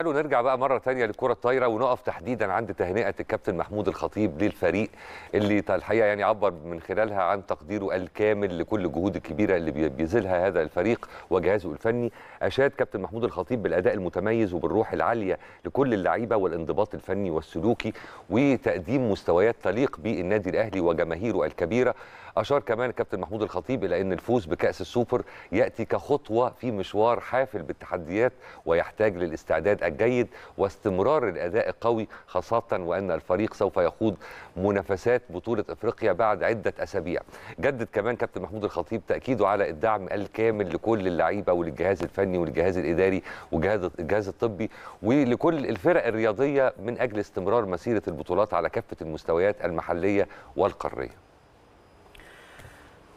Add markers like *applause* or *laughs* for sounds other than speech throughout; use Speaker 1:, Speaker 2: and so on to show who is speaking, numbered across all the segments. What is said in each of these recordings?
Speaker 1: قالوا نرجع بقى مرة تانية للكرة الطايرة ونقف تحديدا عند تهنئة الكابتن محمود الخطيب للفريق اللي الحقيقة يعني عبر من خلالها عن تقديره الكامل لكل الجهود الكبيرة اللي بيبذلها هذا الفريق وجهازه الفني أشاد كابتن محمود الخطيب بالأداء المتميز وبالروح العالية لكل اللعيبة والانضباط الفني والسلوكي وتقديم مستويات تليق بالنادي الأهلي وجماهيره الكبيرة أشار كمان كابتن محمود الخطيب إلى أن الفوز بكأس السوبر يأتي كخطوة في مشوار حافل بالتحديات ويحتاج للاستعداد الجيد واستمرار الاداء القوي خاصه وان الفريق سوف يخوض منافسات بطوله افريقيا بعد عده اسابيع جدد كمان كابتن محمود الخطيب تاكيده على الدعم الكامل لكل اللعيبه وللجهاز الفني والجهاز الاداري وجهاز الجهاز الطبي ولكل الفرق الرياضيه من اجل استمرار مسيره البطولات على كافه المستويات المحليه والقاريه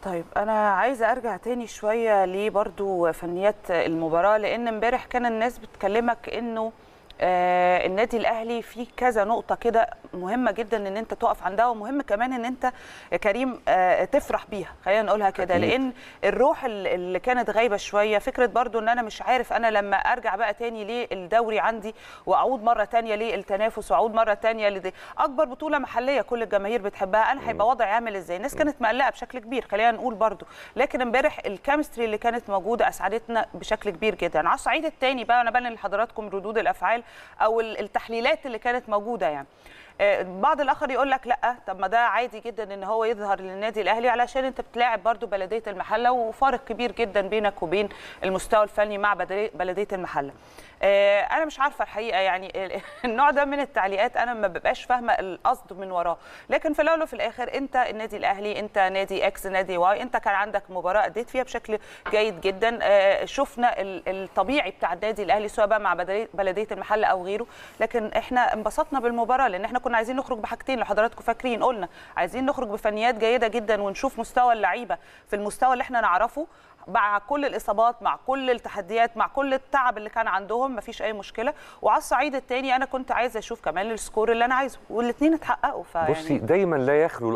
Speaker 2: طيب انا عايزه ارجع تاني شويه لبرضو فنيات المباراه لان امبارح كان الناس بتكلمك انه آه النادي الاهلي فيه كذا نقطه كده مهمه جدا ان انت تقف عندها ومهم كمان ان انت يا كريم آه، تفرح بيها خلينا نقولها كده لان الروح اللي كانت غايبه شويه فكره برضو ان انا مش عارف انا لما ارجع بقى تاني للدوري عندي واعود مره تانيه للتنافس واعود مره تانيه لدي اكبر بطوله محليه كل الجماهير بتحبها انا هيبقى وضعي عامل ازاي الناس كانت مقلقه بشكل كبير خلينا نقول برضو لكن امبارح الكيمستري اللي كانت موجوده اسعدتنا بشكل كبير جدا على الصعيد الثاني بقى انا بنقل لحضراتكم ردود الافعال او التحليلات اللي كانت موجوده يعني بعض الاخر يقول لك لا طب ما ده عادي جدا ان هو يظهر للنادي الاهلي علشان انت بتلاعب برضو بلديه المحله وفارق كبير جدا بينك وبين المستوى الفني مع بلديه المحله آه، انا مش عارفه الحقيقه يعني *laughs* النوع ده من التعليقات انا ما ببقاش فاهمه القصد من وراه لكن في الاول وفي الاخر انت النادي الاهلي انت نادي اكس نادي واي انت كان عندك مباراه اديت فيها بشكل جيد جدا آه، شفنا الطبيعي بتاع النادي الاهلي سواء بقى مع بلديه المحل او غيره لكن احنا انبسطنا بالمباراه لان احنا كنا عايزين نخرج بحاجتين لو حضراتكم فاكرين قلنا عايزين نخرج بفنيات جيده جدا ونشوف مستوى اللعيبه في المستوى اللي احنا نعرفه مع كل الاصابات مع كل التحديات مع كل التعب اللي كان عندهم ما فيش اي مشكله وعلى الصعيد الثاني انا كنت عايزه اشوف كمان السكور اللي انا عايزه والاثنين اتحققوا فيعني بصي دايما
Speaker 1: لا يخلو